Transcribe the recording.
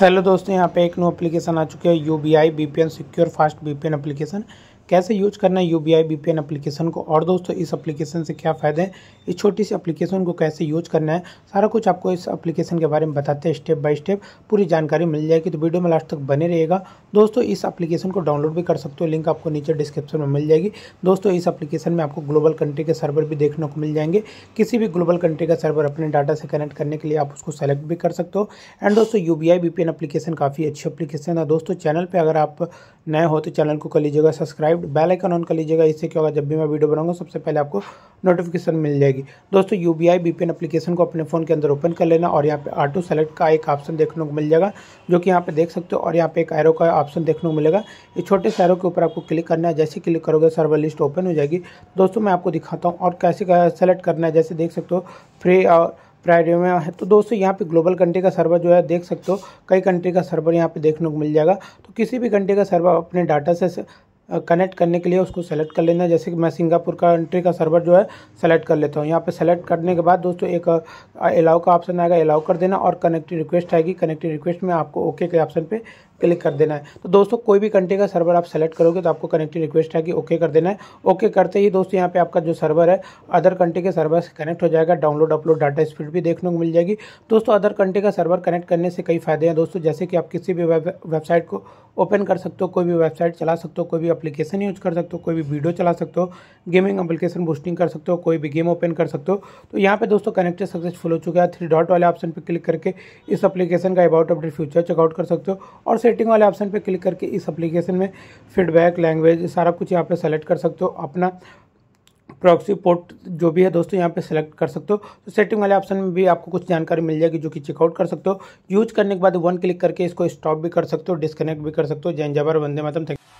hello दोस्तों यहाँ पे एक नो एप्लीकेशन आ चुकी है U B I V P N secure fast V P N application कैसे यूज करना है U B I V N application को और दोस्तों इस एप्लीकेशन से क्या फ़ायदे हैं इस छोटी सी एप्लीकेशन को कैसे यूज करना है सारा कुछ आपको इस एप्लीकेशन के बारे में बताते हैं स्टेप बाय स्टेप पूरी जानकारी मिल जाएगी तो वीडियो में लास्ट तक बने रहेगा दोस्तों इस एप्लीकेशन को डाउनलोड भी कर सकते हो लिंक आपको नीचे डिस्क्रिप्शन में मिल जाएगी दोस्तों इस एप्लीकेशन में आपको ग्लोबल कंट्री के सर्वर भी देखने को मिल जाएंगे किसी भी ग्लोबल कंट्री का सर्वर अपने डाटा से कनेक्ट करने के लिए आप उसको सेलेक्ट भी कर सकते हो एंड दोस्तों U B I V P N application काफ़ी अच्छी अपलीकेशन है दोस्तों चैनल पर अगर आप नए हो तो चैनल को कर लीजिएगा subscribe subscribe bell icon on कर लीजिएगा इससे क्या होगा जब भी मैं वीडियो बनाऊंगा सबसे पहले आपको नोटिफिकेशन मिल जाएगी दोस्तों यू बी आई एप्लीकेशन को अपने फ़ोन के अंदर ओपन कर लेना और यहाँ पे ऑटो सेलेक्ट का एक ऑप्शन देखने को मिल जाएगा जो कि यहाँ पे देख सकते हो और यहाँ पे एक एरो का ऑप्शन देखने को मिलेगा ये छोटे से एरो के ऊपर आपको क्लिक करना है जैसे क्लिक करोगे सर्वर लिस्ट ओपन हो जाएगी दोस्तों मैं आपको दिखाता हूँ और कैसे सेलेक्ट करना है जैसे देख सकते हो फ्री और प्रायोरिटी में है तो दोस्तों यहाँ पे ग्लोबल कंट्री का सर्वर जो है देख सकते हो कई कंट्री का सर्वर यहाँ पे देखने को मिल जाएगा तो किसी भी कंट्री का सर्वर अपने डाटा से कनेक्ट करने के लिए उसको सेलेक्ट कर लेना है जैसे कि मैं सिंगापुर का कंट्री का सर्वर जो है सेलेक्ट कर लेता हूँ यहाँ पे सेलेक्ट करने के बाद दोस्तों एक अलाउ का ऑप्शन आएगा अलाउ कर देना और कनेक्टिंग रिक्वेस्ट आएगी कनेक्टिंग रिक्वेस्ट में आपको ओके के ऑप्शन पे क्लिक कर देना है तो दोस्तों कोई भी कंट्री का सर्वर आप सेलेक्ट करोगे तो आपको कनेक्टिंग रिक्वेस्ट है कि ओके कर देना है ओके करते ही दोस्तों यहाँ पे आपका जो सर्वर है अदर कंट्री के सर्वर से कनेक्ट हो जाएगा डाउनलोड अपलोड डाटा स्पीड भी देखने को मिल जाएगी दोस्तों अदर कंट्री का सर्वर कनेक्ट करने से कई फायदे हैं दोस्तों जैसे कि आप किसी भी वेबसाइट को ओपन कर सकते हो कोई भी वेबसाइट चला सकते हो कोई भी अप्लीकेशन यूज कर सकते हो कोई भी वीडियो चला सकते हो गेमिंग अप्लीकेशन बूस्टिंग कर सकते हो कोई भी गेम ओपन कर सकते हो तो यहाँ पे दोस्तों कनेक्टेड सक्सेसफुल हो चुका है थ्री डॉट वाले ऑप्शन पर क्लिक करके इस अपलीकेशन का अबाउट अपडेट फ्यूचर चेकआउट कर सकते हो और सेटिंग वाले ऑप्शन पे क्लिक करके इस एप्लीकेशन में फीडबैक लैंग्वेज सारा कुछ यहाँ पे सेलेक्ट कर सकते हो अपना प्रॉक्सी पोर्ट जो भी है दोस्तों यहाँ पे सेलेक्ट कर सकते हो तो सेटिंग वाले ऑप्शन में भी आपको कुछ जानकारी मिल जाएगी जो कि चेकआउट कर सकते हो यूज करने के बाद वन क्लिक करके इसको स्टॉप भी कर सकते हो डिस्कनेक्ट भी कर सकते हो जैन जबर वंदे मातम थैंक